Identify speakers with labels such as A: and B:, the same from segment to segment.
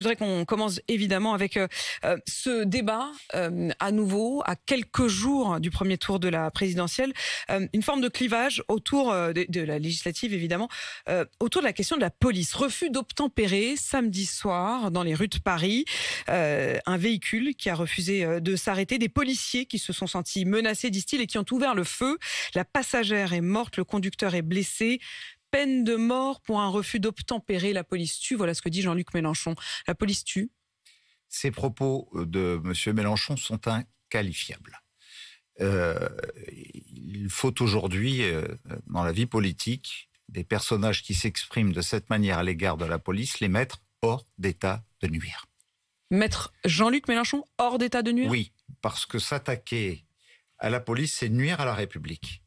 A: Je voudrais qu'on commence évidemment avec euh, euh, ce débat euh, à nouveau à quelques jours du premier tour de la présidentielle, une forme de clivage autour de, de la législative évidemment, autour de la question de la police. Refus d'obtempérer samedi soir dans les rues de Paris, un véhicule qui a refusé de s'arrêter, des policiers qui se sont sentis menacés, disent et qui ont ouvert le feu. La passagère est morte, le conducteur est blessé peine de mort pour un refus d'obtempérer. La police tue. Voilà ce que dit Jean-Luc Mélenchon. La
B: police tue. Ces propos de M. Mélenchon sont inqualifiables. Euh, il faut aujourd'hui, euh, dans la vie politique, des personnages qui s'expriment de cette manière à l'égard de la police, les mettre hors d'état de nuire.
A: Mettre Jean-Luc Mélenchon hors d'état de nuire Oui,
B: parce que s'attaquer à la police, c'est nuire à la République.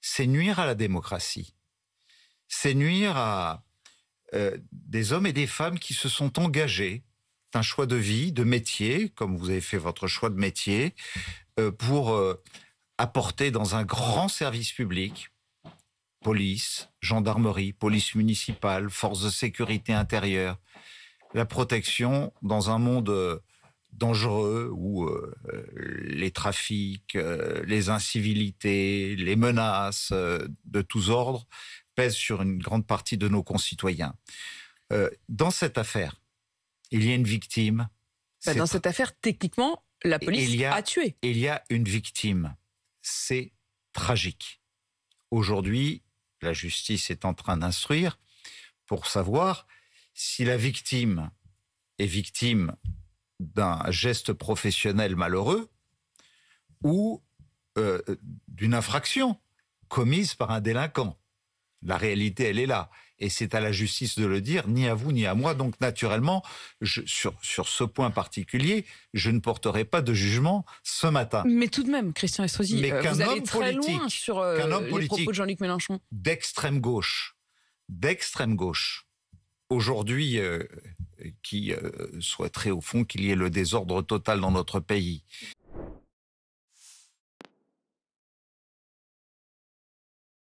B: C'est nuire à la démocratie c'est nuire à euh, des hommes et des femmes qui se sont engagés d'un choix de vie, de métier, comme vous avez fait votre choix de métier, euh, pour euh, apporter dans un grand service public, police, gendarmerie, police municipale, forces de sécurité intérieure, la protection dans un monde dangereux où les trafics, les incivilités, les menaces de tous ordres pèse sur une grande partie de nos concitoyens. Euh, dans cette affaire, il y a une victime. Bah, dans
A: cette affaire, techniquement, la police il
B: y a, tué. Il y a une victime. C'est tragique. Aujourd'hui, la justice est en train d'instruire pour savoir si la victime est victime d'un geste professionnel malheureux ou euh, d'une infraction commise par un délinquant. La réalité, elle est là. Et c'est à la justice de le dire, ni à vous, ni à moi. Donc, naturellement, sur, sur ce point particulier, je ne porterai pas de jugement ce matin. Mais
A: tout de même, Christian
B: Estrosi, euh, vous allez très loin
A: sur euh, propos de Jean-Luc Mélenchon.
B: D'extrême gauche, d'extrême gauche, aujourd'hui, euh, qui souhaiterait au fond qu'il y ait le désordre total dans notre pays,